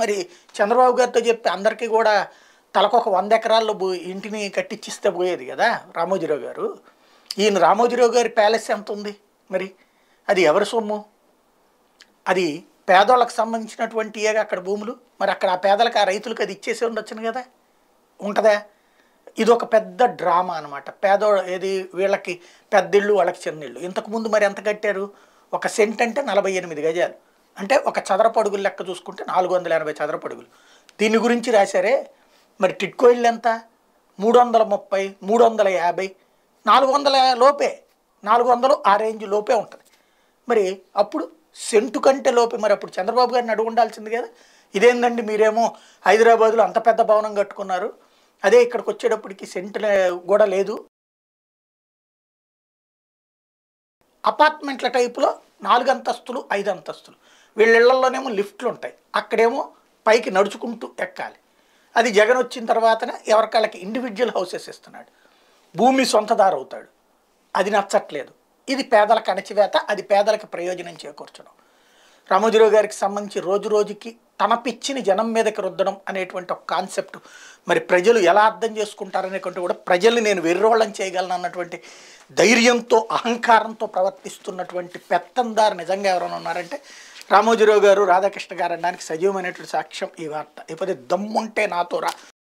మరి చంద్రబాబు గారితో చెప్పి అందరికీ కూడా తలకు ఒక వంద ఎకరాల్లో ఇంటిని కట్టించిస్తే పోయేది కదా రామోజీరావు గారు ఈయన రామోజీరావు గారి ప్యాలెస్ ఎంత ఉంది మరి అది ఎవరి సొమ్ము అది పేదోళ్ళకి సంబంధించినటువంటి ఏగా అక్కడ భూములు మరి అక్కడ ఆ పేదలకు ఆ రైతులకు అది ఇచ్చేసి ఉండొచ్చును కదా ఉంటుందా ఇది ఒక పెద్ద డ్రామా అనమాట పేదో ఏది వీళ్ళకి పెద్దిళ్ళు వాళ్ళకి చిన్నిళ్ళు ఇంతకుముందు మరి ఎంత కట్టారు ఒక సెంట్ అంటే నలభై ఎనిమిది గజాలు అంటే ఒక చదరపడుగులు లెక్క చూసుకుంటే నాలుగు వందల ఎనభై చదరపడుగులు దీని గురించి రాశారే మరి టిట్కోయిల్ ఎంత మూడు వందల ముప్పై మూడు వందల యాభై నాలుగు వందల లోపే నాలుగు వందలు ఆ రేంజ్ లోపే ఉంటుంది మరి అప్పుడు సెంటు కంటే లోపే మరి అప్పుడు చంద్రబాబు గారిని అడుగు ఉండాల్సింది కదా ఇదేందండి మీరేమో హైదరాబాదులో అంత పెద్ద భవనం కట్టుకున్నారు అదే ఇక్కడికి వచ్చేటప్పటికి సెంటు కూడా లేదు అపార్ట్మెంట్ల టైపులో నాలుగు అంతస్తులు ఐదు అంతస్తులు వీళ్ళ ఇళ్లలోనేమో లిఫ్ట్లు ఉంటాయి అక్కడేమో పైకి నడుచుకుంటూ ఎక్కాలి అది జగన్ వచ్చిన తర్వాతనే ఎవరికాళ్ళకి ఇండివిజువల్ హౌసెస్ ఇస్తున్నాడు భూమి సొంతదారు అవుతాడు అది నచ్చట్లేదు ఇది పేదలకు అణచివేత అది పేదలకు ప్రయోజనం చేకూర్చడం రామోజీరావు గారికి సంబంధించి రోజు రోజుకి తన పిచ్చిని జనం మీదకి రుద్దడం అనేటువంటి ఒక కాన్సెప్ట్ మరి ప్రజలు ఎలా అర్థం చేసుకుంటారనేటువంటి కూడా ప్రజల్ని నేను వెర్రోళ్ళం చేయగలను అన్నటువంటి ధైర్యంతో అహంకారంతో ప్రవర్తిస్తున్నటువంటి పెత్తందారు నిజంగా ఎవరైనా ఉన్నారంటే రామోజీరావు గారు రాధాకృష్ణ గారు అనడానికి సజీవమైనటువంటి సాక్ష్యం ఈ వార్త ఇకపోతే దమ్ముంటే నాతో రా